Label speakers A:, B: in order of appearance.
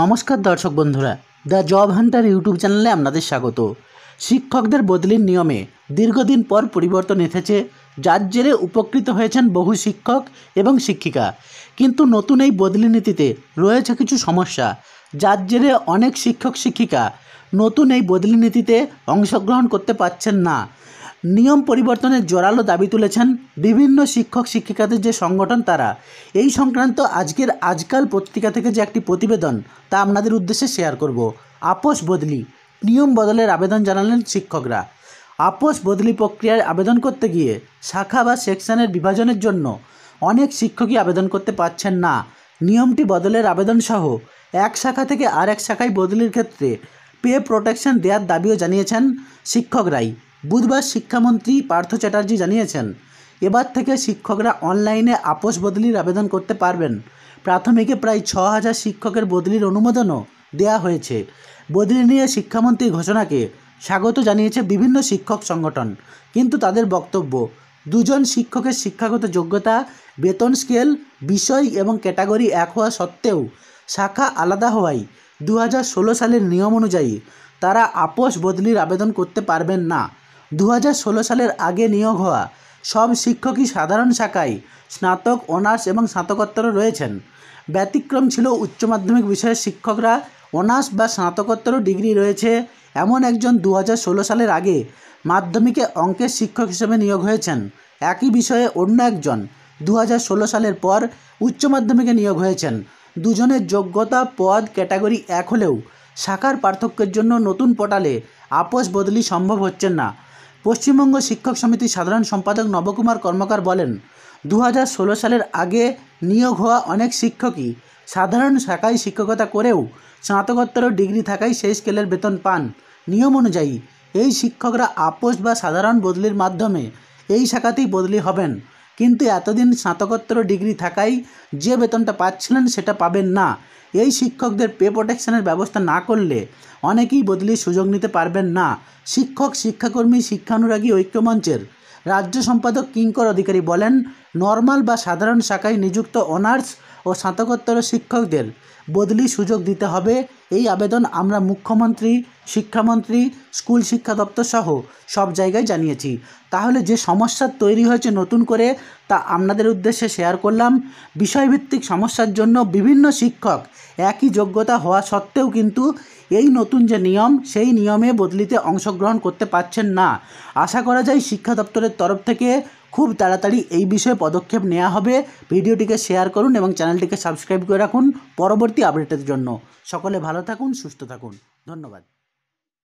A: নমস্কার দর্শক বন্ধুরা দ্য জব হান্টার ইউটিউব চ্যানেলে আপনাদের স্বাগত শিক্ষকদের বদলির নিয়মে দীর্ঘদিন পর পরিবর্তন এসেছে যার জেরে উপকৃত হয়েছেন বহু শিক্ষক এবং শিক্ষিকা কিন্তু নতুন এই বদলি নীতিতে রয়েছে কিছু সমস্যা যার জেরে অনেক শিক্ষক শিক্ষিকা নতুন এই বদলি নীতিতে অংশগ্রহণ করতে পারছেন না নিয়ম পরিবর্তনের জোরালো দাবি তুলেছেন বিভিন্ন শিক্ষক শিক্ষিকাদের যে সংগঠন তারা এই সংক্রান্ত আজকের আজকাল পত্রিকা থেকে যে একটি প্রতিবেদন তা আপনাদের উদ্দেশ্যে শেয়ার করব আপোষ বদলি নিয়ম বদলের আবেদন জানালেন শিক্ষকরা আপোষ বদলি প্রক্রিয়ায় আবেদন করতে গিয়ে শাখা বা সেকশনের বিভাজনের জন্য অনেক শিক্ষকই আবেদন করতে পারছেন না নিয়মটি বদলের আবেদন সহ এক শাখা থেকে আর এক শাখায় বদলির ক্ষেত্রে পে প্রোটেকশন দেওয়ার দাবিও জানিয়েছেন শিক্ষকরাই বুধবার শিক্ষামন্ত্রী পার্থ চ্যাটার্জি জানিয়েছেন এবার থেকে শিক্ষকরা অনলাইনে আপোষ বদলির আবেদন করতে পারবেন প্রাথমিকে প্রায় ছ হাজার শিক্ষকের বদলির অনুমোদনও দেয়া হয়েছে বদলি নিয়ে শিক্ষামন্ত্রীর ঘোষণাকে স্বাগত জানিয়েছে বিভিন্ন শিক্ষক সংগঠন কিন্তু তাদের বক্তব্য দুজন শিক্ষকের শিক্ষাগত যোগ্যতা বেতন স্কেল বিষয় এবং ক্যাটাগরি এক হওয়া সত্ত্বেও শাখা আলাদা হওয়ায় দু সালের নিয়ম অনুযায়ী তারা আপোষ বদলির আবেদন করতে পারবেন না দু সালের আগে নিয়োগ হওয়া সব শিক্ষকই সাধারণ শাখায় স্নাতক অনার্স এবং স্নাতকোত্তর রয়েছেন ব্যতিক্রম ছিল উচ্চ মাধ্যমিক বিষয়ের শিক্ষকরা অনার্স বা স্নাতকোত্তর ডিগ্রি রয়েছে এমন একজন দু সালের আগে মাধ্যমিকে অঙ্কের শিক্ষক হিসেবে নিয়োগ হয়েছেন একই বিষয়ে অন্য একজন দু সালের পর উচ্চ মাধ্যমিকে নিয়োগ হয়েছেন দুজনের যোগ্যতা পদ ক্যাটাগরি এক হলেও শাখার পার্থক্যের জন্য নতুন পোর্টালে আপোষ বদলি সম্ভব হচ্ছে না পশ্চিমবঙ্গ শিক্ষক সমিতির সাধারণ সম্পাদক নবকুমার কর্মকার বলেন দু সালের আগে নিয়োগ হওয়া অনেক শিক্ষকই সাধারণ শাখায় শিক্ষকতা করেও স্নাতকোত্তর ডিগ্রি থাকায় সেই স্কেলের বেতন পান নিয়ম অনুযায়ী এই শিক্ষকরা আপোষ বা সাধারণ বদলির মাধ্যমে এই শাখাতেই বদলি হবেন কিন্তু এতদিন স্নাতকোত্তর ডিগ্রি থাকায় যে বেতনটা পাচ্ছিলেন সেটা পাবেন না এই শিক্ষকদের পে প্রোটেকশনের ব্যবস্থা না করলে অনেকেই বদলির সুযোগ নিতে পারবেন না শিক্ষক শিক্ষাকর্মী শিক্ষানুরাগী ঐক্যমঞ্চের রাজ্য সম্পাদক কিঙ্কর অধিকারী বলেন নর্মাল বা সাধারণ শাখায় নিযুক্ত অনার্স ও স্নাতকোত্তর শিক্ষকদের বদলি সুযোগ দিতে হবে এই আবেদন আমরা মুখ্যমন্ত্রী শিক্ষামন্ত্রী স্কুল শিক্ষা দপ্তর সহ সব জায়গায় জানিয়েছি তাহলে যে সমস্যা তৈরি হয়েছে নতুন করে তা আপনাদের উদ্দেশ্যে শেয়ার করলাম বিষয়ভিত্তিক সমস্যার জন্য বিভিন্ন শিক্ষক একই যোগ্যতা হওয়া সত্ত্বেও কিন্তু এই নতুন যে নিয়ম সেই নিয়মে বদলিতে অংশগ্রহণ করতে পারছেন না আশা করা যায় শিক্ষা দপ্তরের তরফ থেকে খুব তাড়াতাড়ি এই বিষয়ে পদক্ষেপ নেওয়া হবে ভিডিওটিকে শেয়ার করুন এবং চ্যানেলটিকে সাবস্ক্রাইব করে রাখুন পরবর্তী আপডেটের জন্য সকলে ভালো থাকুন সুস্থ থাকুন ধন্যবাদ